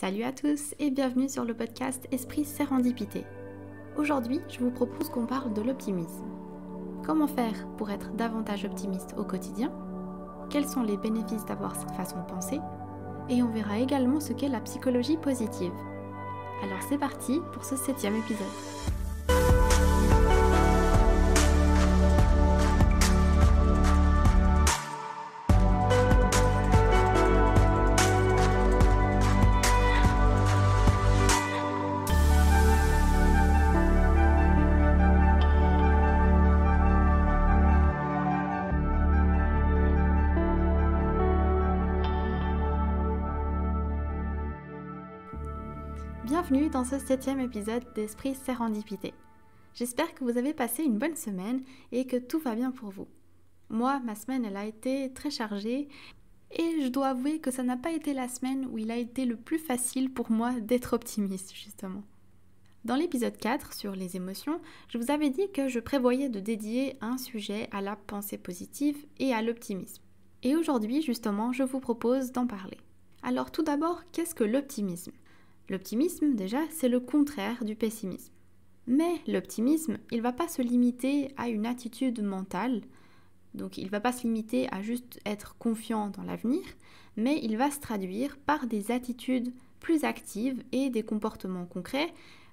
Salut à tous et bienvenue sur le podcast Esprit Sérendipité. Aujourd'hui, je vous propose qu'on parle de l'optimisme. Comment faire pour être davantage optimiste au quotidien Quels sont les bénéfices d'avoir cette façon de penser Et on verra également ce qu'est la psychologie positive. Alors c'est parti pour ce septième épisode. bienvenue dans ce septième épisode d'Esprit Sérendipité. J'espère que vous avez passé une bonne semaine et que tout va bien pour vous. Moi, ma semaine, elle a été très chargée et je dois avouer que ça n'a pas été la semaine où il a été le plus facile pour moi d'être optimiste, justement. Dans l'épisode 4 sur les émotions, je vous avais dit que je prévoyais de dédier un sujet à la pensée positive et à l'optimisme. Et aujourd'hui, justement, je vous propose d'en parler. Alors tout d'abord, qu'est-ce que l'optimisme L'optimisme, déjà, c'est le contraire du pessimisme. Mais l'optimisme, il ne va pas se limiter à une attitude mentale, donc il ne va pas se limiter à juste être confiant dans l'avenir, mais il va se traduire par des attitudes plus actives et des comportements concrets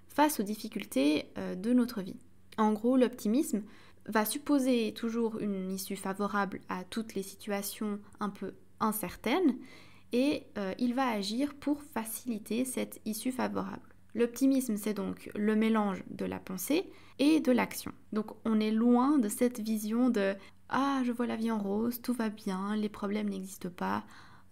face aux difficultés euh, de notre vie. En gros, l'optimisme va supposer toujours une issue favorable à toutes les situations un peu incertaines et euh, il va agir pour faciliter cette issue favorable. L'optimisme, c'est donc le mélange de la pensée et de l'action. Donc on est loin de cette vision de ⁇ Ah, je vois la vie en rose, tout va bien, les problèmes n'existent pas ⁇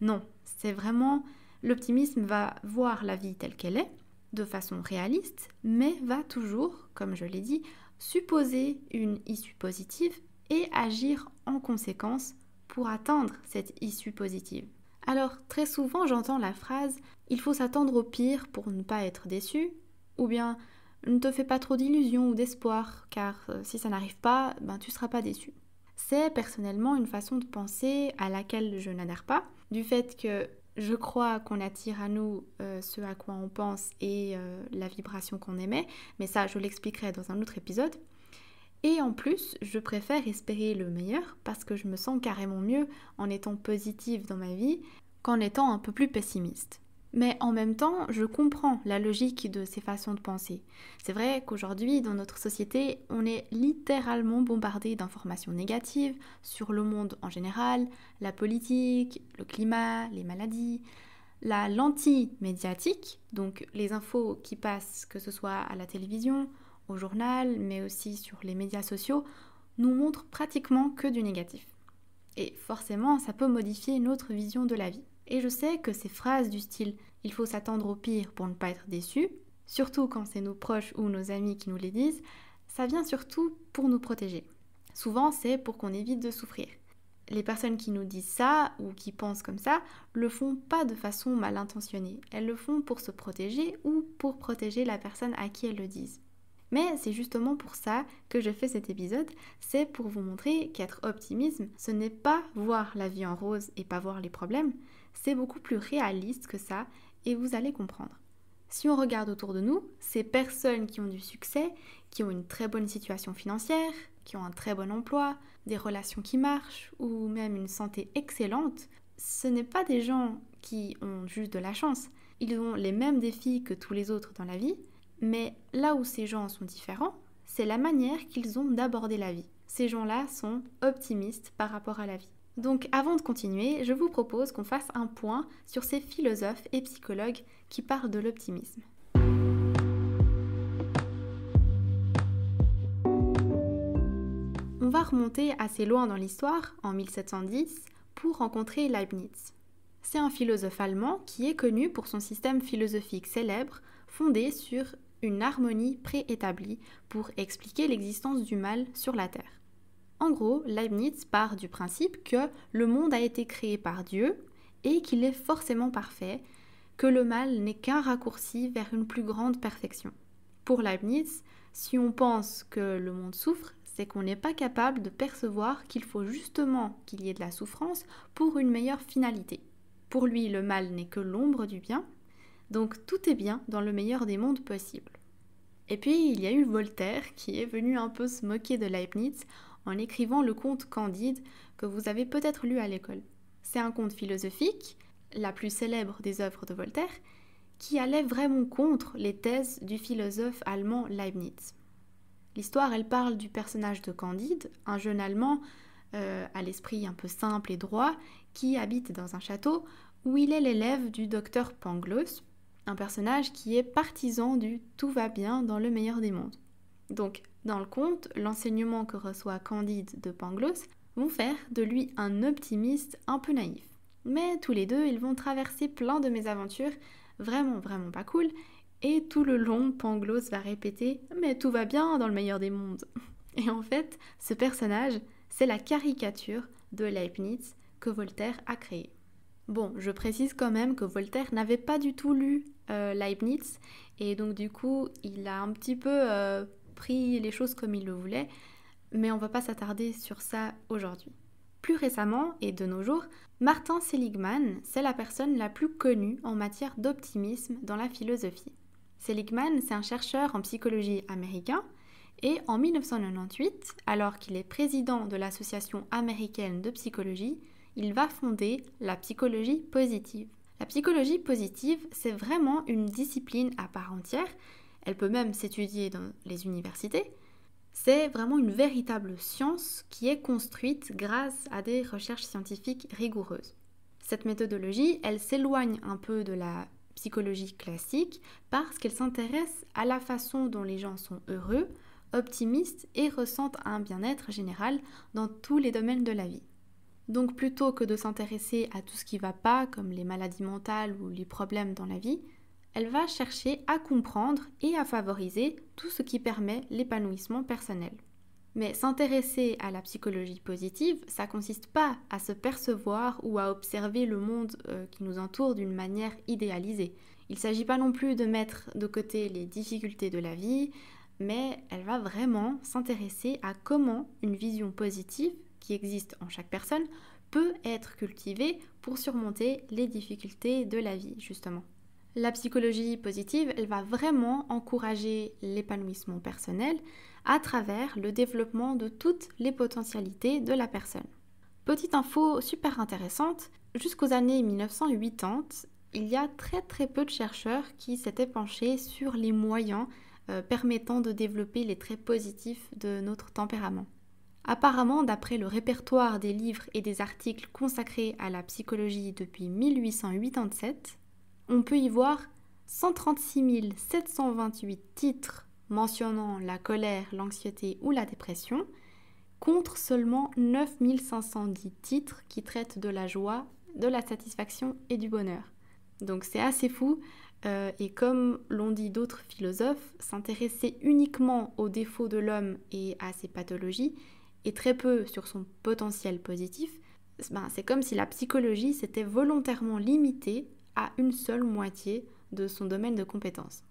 Non, c'est vraiment... L'optimisme va voir la vie telle qu'elle est, de façon réaliste, mais va toujours, comme je l'ai dit, supposer une issue positive et agir en conséquence pour atteindre cette issue positive. Alors très souvent j'entends la phrase il faut s'attendre au pire pour ne pas être déçu ou bien ne te fais pas trop d'illusions ou d'espoir car euh, si ça n'arrive pas, ben tu seras pas déçu. C'est personnellement une façon de penser à laquelle je n'adhère pas, du fait que je crois qu'on attire à nous euh, ce à quoi on pense et euh, la vibration qu'on émet, mais ça je l'expliquerai dans un autre épisode. Et en plus, je préfère espérer le meilleur parce que je me sens carrément mieux en étant positive dans ma vie qu'en étant un peu plus pessimiste. Mais en même temps, je comprends la logique de ces façons de penser. C'est vrai qu'aujourd'hui, dans notre société, on est littéralement bombardé d'informations négatives sur le monde en général, la politique, le climat, les maladies. La lentille médiatique, donc les infos qui passent, que ce soit à la télévision, au journal, mais aussi sur les médias sociaux, nous montrent pratiquement que du négatif. Et forcément, ça peut modifier notre vision de la vie. Et je sais que ces phrases du style il faut s'attendre au pire pour ne pas être déçu, surtout quand c'est nos proches ou nos amis qui nous les disent, ça vient surtout pour nous protéger. Souvent, c'est pour qu'on évite de souffrir. Les personnes qui nous disent ça ou qui pensent comme ça le font pas de façon mal intentionnée. Elles le font pour se protéger ou pour protéger la personne à qui elles le disent. Mais c'est justement pour ça que je fais cet épisode, c'est pour vous montrer qu'être optimiste, ce n'est pas voir la vie en rose et pas voir les problèmes, c'est beaucoup plus réaliste que ça et vous allez comprendre. Si on regarde autour de nous, ces personnes qui ont du succès, qui ont une très bonne situation financière, qui ont un très bon emploi, des relations qui marchent ou même une santé excellente, ce n'est pas des gens qui ont juste de la chance. Ils ont les mêmes défis que tous les autres dans la vie, mais là où ces gens sont différents, c'est la manière qu'ils ont d'aborder la vie. Ces gens-là sont optimistes par rapport à la vie. Donc avant de continuer, je vous propose qu'on fasse un point sur ces philosophes et psychologues qui parlent de l'optimisme. On va remonter assez loin dans l'histoire, en 1710, pour rencontrer Leibniz. C'est un philosophe allemand qui est connu pour son système philosophique célèbre fondé sur une harmonie préétablie pour expliquer l'existence du mal sur la Terre. En gros, Leibniz part du principe que le monde a été créé par Dieu et qu'il est forcément parfait, que le mal n'est qu'un raccourci vers une plus grande perfection. Pour Leibniz, si on pense que le monde souffre, c'est qu'on n'est pas capable de percevoir qu'il faut justement qu'il y ait de la souffrance pour une meilleure finalité. Pour lui, le mal n'est que l'ombre du bien, donc tout est bien dans le meilleur des mondes possibles. Et puis il y a eu Voltaire qui est venu un peu se moquer de Leibniz en écrivant le conte Candide que vous avez peut-être lu à l'école. C'est un conte philosophique, la plus célèbre des œuvres de Voltaire, qui allait vraiment contre les thèses du philosophe allemand Leibniz. L'histoire, elle parle du personnage de Candide, un jeune Allemand euh, à l'esprit un peu simple et droit, qui habite dans un château où il est l'élève du docteur Pangloss, un personnage qui est partisan du tout va bien dans le meilleur des mondes. Donc, dans le conte, l'enseignement que reçoit Candide de Pangloss vont faire de lui un optimiste un peu naïf. Mais tous les deux, ils vont traverser plein de mésaventures vraiment vraiment pas cool et tout le long, Pangloss va répéter mais tout va bien dans le meilleur des mondes. Et en fait, ce personnage, c'est la caricature de Leibniz que Voltaire a créé. Bon, je précise quand même que Voltaire n'avait pas du tout lu euh, Leibniz. Et donc du coup, il a un petit peu euh, pris les choses comme il le voulait, mais on ne va pas s'attarder sur ça aujourd'hui. Plus récemment et de nos jours, Martin Seligman, c'est la personne la plus connue en matière d'optimisme dans la philosophie. Seligman, c'est un chercheur en psychologie américain et en 1998, alors qu'il est président de l'Association américaine de psychologie, il va fonder la psychologie positive. La psychologie positive, c'est vraiment une discipline à part entière. Elle peut même s'étudier dans les universités. C'est vraiment une véritable science qui est construite grâce à des recherches scientifiques rigoureuses. Cette méthodologie, elle s'éloigne un peu de la psychologie classique parce qu'elle s'intéresse à la façon dont les gens sont heureux, optimistes et ressentent un bien-être général dans tous les domaines de la vie. Donc plutôt que de s'intéresser à tout ce qui va pas, comme les maladies mentales ou les problèmes dans la vie, elle va chercher à comprendre et à favoriser tout ce qui permet l'épanouissement personnel. Mais s'intéresser à la psychologie positive, ça consiste pas à se percevoir ou à observer le monde euh, qui nous entoure d'une manière idéalisée. Il ne s'agit pas non plus de mettre de côté les difficultés de la vie, mais elle va vraiment s'intéresser à comment une vision positive qui existe en chaque personne peut être cultivée pour surmonter les difficultés de la vie, justement. La psychologie positive, elle va vraiment encourager l'épanouissement personnel à travers le développement de toutes les potentialités de la personne. Petite info super intéressante, jusqu'aux années 1980, il y a très très peu de chercheurs qui s'étaient penchés sur les moyens euh, permettant de développer les traits positifs de notre tempérament. Apparemment, d'après le répertoire des livres et des articles consacrés à la psychologie depuis 1887, on peut y voir 136 728 titres mentionnant la colère, l'anxiété ou la dépression, contre seulement 9510 titres qui traitent de la joie, de la satisfaction et du bonheur. Donc c'est assez fou, euh, et comme l'ont dit d'autres philosophes, s'intéresser uniquement aux défauts de l'homme et à ses pathologies et très peu sur son potentiel positif, ben, c'est comme si la psychologie s'était volontairement limitée à une seule moitié de son domaine de compétences.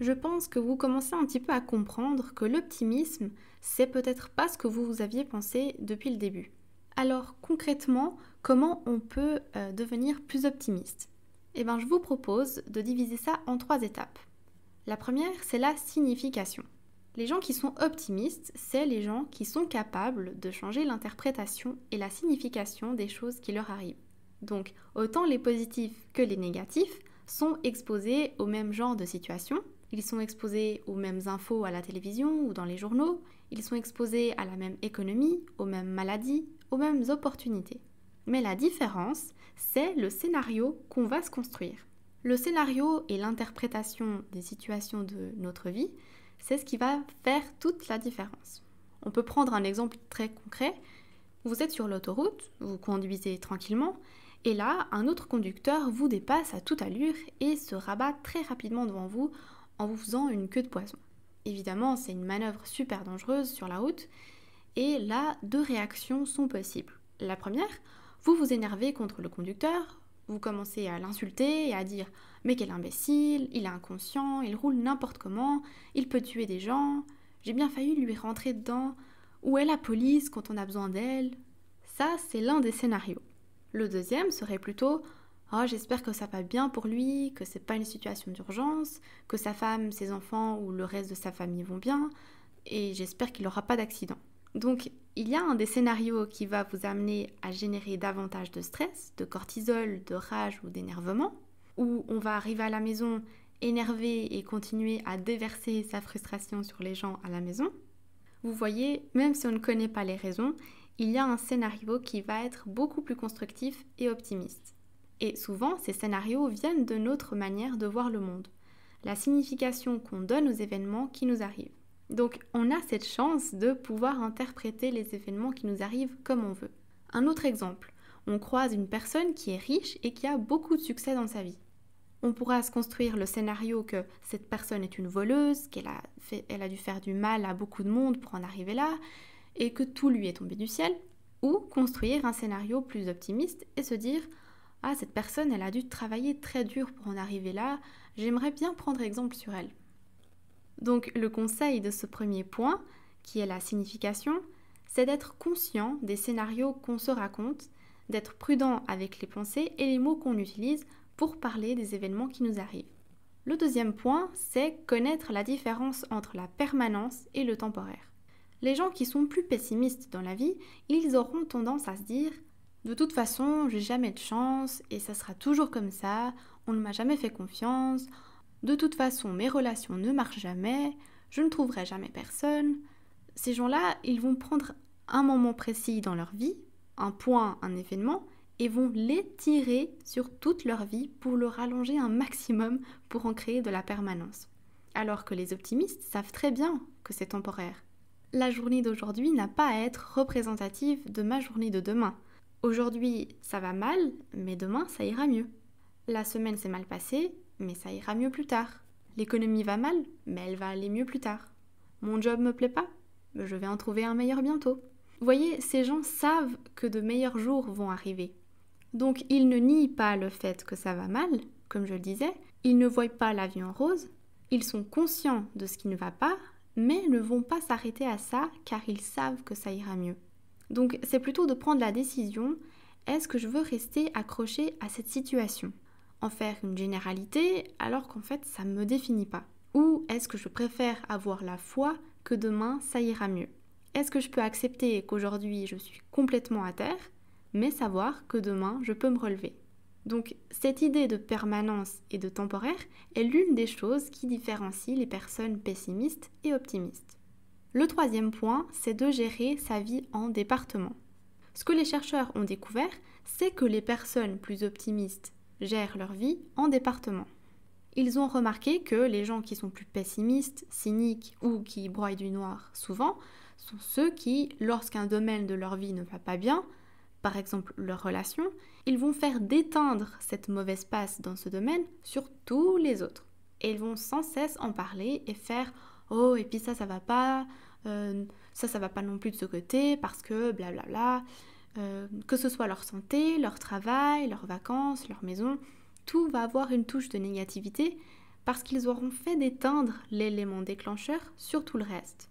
Je pense que vous commencez un petit peu à comprendre que l'optimisme, c'est peut-être pas ce que vous, vous aviez pensé depuis le début. Alors concrètement, comment on peut euh, devenir plus optimiste eh ben, je vous propose de diviser ça en trois étapes. La première, c'est la signification. Les gens qui sont optimistes, c'est les gens qui sont capables de changer l'interprétation et la signification des choses qui leur arrivent. Donc, autant les positifs que les négatifs sont exposés au même genre de situation, ils sont exposés aux mêmes infos à la télévision ou dans les journaux, ils sont exposés à la même économie, aux mêmes maladies, aux mêmes opportunités. Mais la différence, c'est le scénario qu'on va se construire. Le scénario et l'interprétation des situations de notre vie, c'est ce qui va faire toute la différence. On peut prendre un exemple très concret. Vous êtes sur l'autoroute, vous conduisez tranquillement, et là, un autre conducteur vous dépasse à toute allure et se rabat très rapidement devant vous en vous faisant une queue de poison. Évidemment, c'est une manœuvre super dangereuse sur la route, et là, deux réactions sont possibles. La première, vous vous énervez contre le conducteur, vous commencez à l'insulter et à dire Mais quel imbécile, il est inconscient, il roule n'importe comment, il peut tuer des gens, j'ai bien failli lui rentrer dedans, où est la police quand on a besoin d'elle Ça, c'est l'un des scénarios. Le deuxième serait plutôt Oh, j'espère que ça va bien pour lui, que c'est pas une situation d'urgence, que sa femme, ses enfants ou le reste de sa famille vont bien, et j'espère qu'il n'aura pas d'accident. Donc, il y a un des scénarios qui va vous amener à générer davantage de stress, de cortisol, de rage ou d'énervement, où on va arriver à la maison énervé et continuer à déverser sa frustration sur les gens à la maison. Vous voyez, même si on ne connaît pas les raisons, il y a un scénario qui va être beaucoup plus constructif et optimiste. Et souvent, ces scénarios viennent de notre manière de voir le monde, la signification qu'on donne aux événements qui nous arrivent. Donc on a cette chance de pouvoir interpréter les événements qui nous arrivent comme on veut. Un autre exemple, on croise une personne qui est riche et qui a beaucoup de succès dans sa vie. On pourra se construire le scénario que cette personne est une voleuse, qu'elle a, dû faire du mal à beaucoup de monde pour en arriver là, et que tout lui est tombé du ciel, ou construire un scénario plus optimiste et se dire Ah, cette personne, elle a dû travailler très dur pour en arriver là, j'aimerais bien prendre exemple sur elle. Donc le conseil de ce premier point, qui est la signification, c'est d'être conscient des scénarios qu'on se raconte, d'être prudent avec les pensées et les mots qu'on utilise pour parler des événements qui nous arrivent. Le deuxième point, c'est connaître la différence entre la permanence et le temporaire. Les gens qui sont plus pessimistes dans la vie, ils auront tendance à se dire De toute façon, j'ai jamais de chance et ça sera toujours comme ça, on ne m'a jamais fait confiance, de toute façon mes relations ne marchent jamais, je ne trouverai jamais personne. Ces gens-là, ils vont prendre un moment précis dans leur vie, un point, un événement, et vont l'étirer sur toute leur vie pour le rallonger un maximum pour en créer de la permanence. Alors que les optimistes savent très bien que c'est temporaire. La journée d'aujourd'hui n'a pas à être représentative de ma journée de demain. Aujourd'hui, ça va mal, mais demain, ça ira mieux. La semaine s'est mal passée, mais ça ira mieux plus tard. L'économie va mal, mais elle va aller mieux plus tard. Mon job me plaît pas, mais je vais en trouver un meilleur bientôt. Vous voyez, ces gens savent que de meilleurs jours vont arriver. Donc ils ne nient pas le fait que ça va mal, comme je le disais, ils ne voient pas la vie en rose, ils sont conscients de ce qui ne va pas, mais ne vont pas s'arrêter à ça car ils savent que ça ira mieux. Donc c'est plutôt de prendre la décision, est-ce que je veux rester accroché à cette situation en faire une généralité alors qu'en fait ça ne me définit pas Ou est-ce que je préfère avoir la foi que demain ça ira mieux Est-ce que je peux accepter qu'aujourd'hui je suis complètement à terre mais savoir que demain je peux me relever donc cette idée de permanence et de temporaire est l'une des choses qui différencie les personnes pessimistes et optimistes. Le troisième point, c'est de gérer sa vie en département. Ce que les chercheurs ont découvert, c'est que les personnes plus optimistes gèrent leur vie en département. Ils ont remarqué que les gens qui sont plus pessimistes, cyniques ou qui broient du noir souvent sont ceux qui, lorsqu'un domaine de leur vie ne va pas bien, par exemple leur relation, ils vont faire déteindre cette mauvaise passe dans ce domaine sur tous les autres. Et ils vont sans cesse en parler et faire Oh, et puis ça, ça va pas, euh, ça, ça va pas non plus de ce côté parce que blablabla. Bla bla. Euh, que ce soit leur santé, leur travail, leurs vacances, leur maison, tout va avoir une touche de négativité parce qu'ils auront fait d'éteindre l'élément déclencheur sur tout le reste.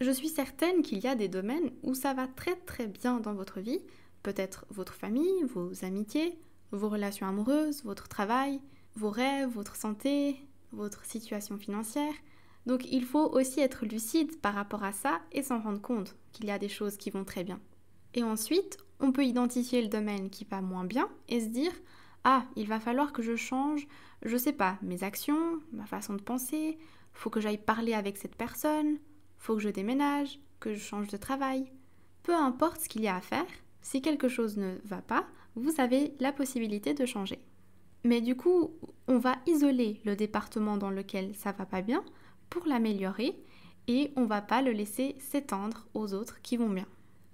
Je suis certaine qu'il y a des domaines où ça va très très bien dans votre vie, peut-être votre famille, vos amitiés, vos relations amoureuses, votre travail, vos rêves, votre santé, votre situation financière. Donc il faut aussi être lucide par rapport à ça et s'en rendre compte qu'il y a des choses qui vont très bien. Et ensuite, on peut identifier le domaine qui va moins bien et se dire ah, il va falloir que je change, je sais pas, mes actions, ma façon de penser, faut que j'aille parler avec cette personne, faut que je déménage, que je change de travail. Peu importe ce qu'il y a à faire, si quelque chose ne va pas, vous avez la possibilité de changer. Mais du coup, on va isoler le département dans lequel ça va pas bien pour l'améliorer et on va pas le laisser s'étendre aux autres qui vont bien.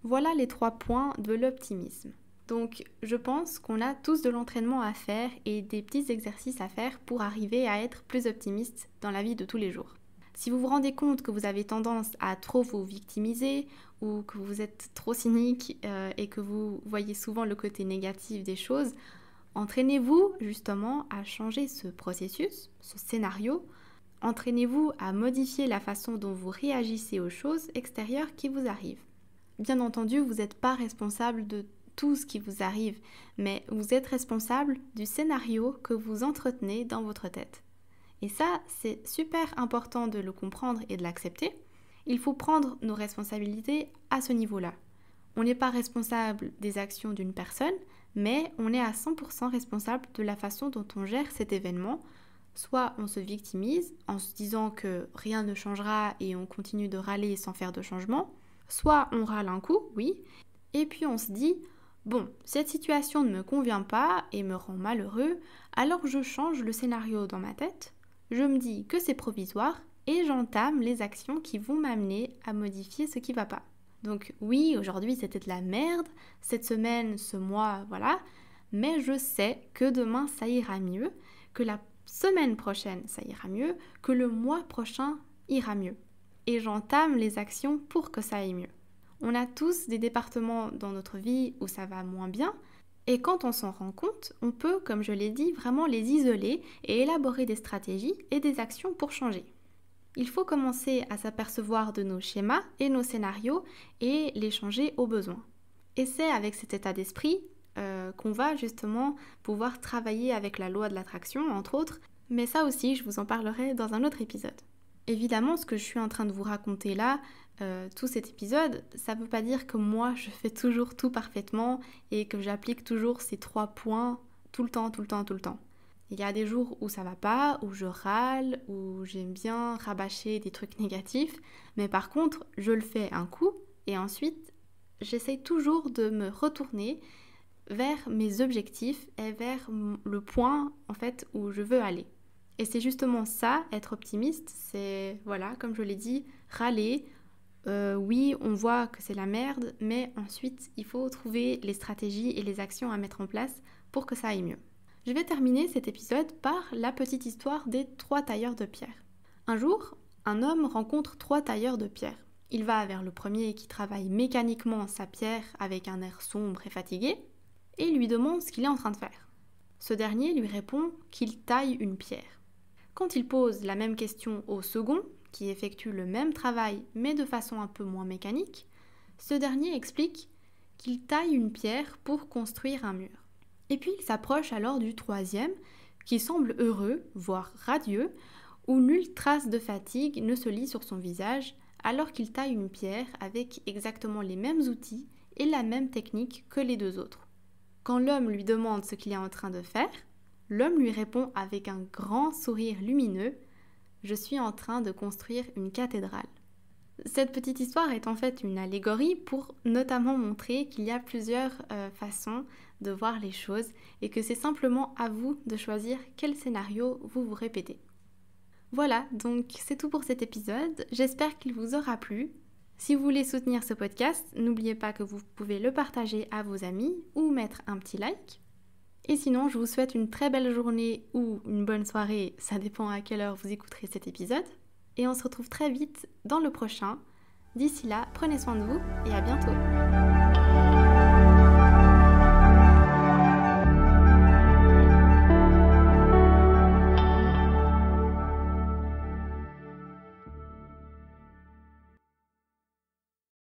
Voilà les trois points de l'optimisme. Donc je pense qu'on a tous de l'entraînement à faire et des petits exercices à faire pour arriver à être plus optimiste dans la vie de tous les jours. Si vous vous rendez compte que vous avez tendance à trop vous victimiser ou que vous êtes trop cynique euh, et que vous voyez souvent le côté négatif des choses, entraînez-vous justement à changer ce processus, ce scénario. Entraînez-vous à modifier la façon dont vous réagissez aux choses extérieures qui vous arrivent. Bien entendu, vous n'êtes pas responsable de tout ce qui vous arrive, mais vous êtes responsable du scénario que vous entretenez dans votre tête. Et ça, c'est super important de le comprendre et de l'accepter. Il faut prendre nos responsabilités à ce niveau-là. On n'est pas responsable des actions d'une personne, mais on est à 100% responsable de la façon dont on gère cet événement. Soit on se victimise en se disant que rien ne changera et on continue de râler sans faire de changement, Soit on râle un coup, oui, et puis on se dit Bon, cette situation ne me convient pas et me rend malheureux, alors je change le scénario dans ma tête, je me dis que c'est provisoire et j'entame les actions qui vont m'amener à modifier ce qui va pas. Donc oui, aujourd'hui c'était de la merde, cette semaine, ce mois, voilà, mais je sais que demain ça ira mieux, que la semaine prochaine ça ira mieux, que le mois prochain ira mieux et j'entame les actions pour que ça aille mieux. On a tous des départements dans notre vie où ça va moins bien, et quand on s'en rend compte, on peut, comme je l'ai dit, vraiment les isoler et élaborer des stratégies et des actions pour changer. Il faut commencer à s'apercevoir de nos schémas et nos scénarios et les changer au besoin. Et c'est avec cet état d'esprit euh, qu'on va justement pouvoir travailler avec la loi de l'attraction, entre autres, mais ça aussi, je vous en parlerai dans un autre épisode. Évidemment, ce que je suis en train de vous raconter là, euh, tout cet épisode, ça ne veut pas dire que moi je fais toujours tout parfaitement et que j'applique toujours ces trois points tout le temps, tout le temps, tout le temps. Il y a des jours où ça va pas, où je râle, où j'aime bien rabâcher des trucs négatifs, mais par contre, je le fais un coup et ensuite, j'essaye toujours de me retourner vers mes objectifs et vers le point en fait où je veux aller. Et c'est justement ça, être optimiste, c'est, voilà, comme je l'ai dit, râler. Euh, oui, on voit que c'est la merde, mais ensuite, il faut trouver les stratégies et les actions à mettre en place pour que ça aille mieux. Je vais terminer cet épisode par la petite histoire des trois tailleurs de pierre. Un jour, un homme rencontre trois tailleurs de pierre. Il va vers le premier qui travaille mécaniquement sa pierre avec un air sombre et fatigué, et lui demande ce qu'il est en train de faire. Ce dernier lui répond qu'il taille une pierre. Quand il pose la même question au second, qui effectue le même travail mais de façon un peu moins mécanique, ce dernier explique qu'il taille une pierre pour construire un mur. Et puis il s'approche alors du troisième, qui semble heureux, voire radieux, où nulle trace de fatigue ne se lit sur son visage, alors qu'il taille une pierre avec exactement les mêmes outils et la même technique que les deux autres. Quand l'homme lui demande ce qu'il est en train de faire, L'homme lui répond avec un grand sourire lumineux Je suis en train de construire une cathédrale. Cette petite histoire est en fait une allégorie pour notamment montrer qu'il y a plusieurs euh, façons de voir les choses et que c'est simplement à vous de choisir quel scénario vous vous répétez. Voilà, donc c'est tout pour cet épisode. J'espère qu'il vous aura plu. Si vous voulez soutenir ce podcast, n'oubliez pas que vous pouvez le partager à vos amis ou mettre un petit like. Et sinon, je vous souhaite une très belle journée ou une bonne soirée, ça dépend à quelle heure vous écouterez cet épisode. Et on se retrouve très vite dans le prochain. D'ici là, prenez soin de vous et à bientôt.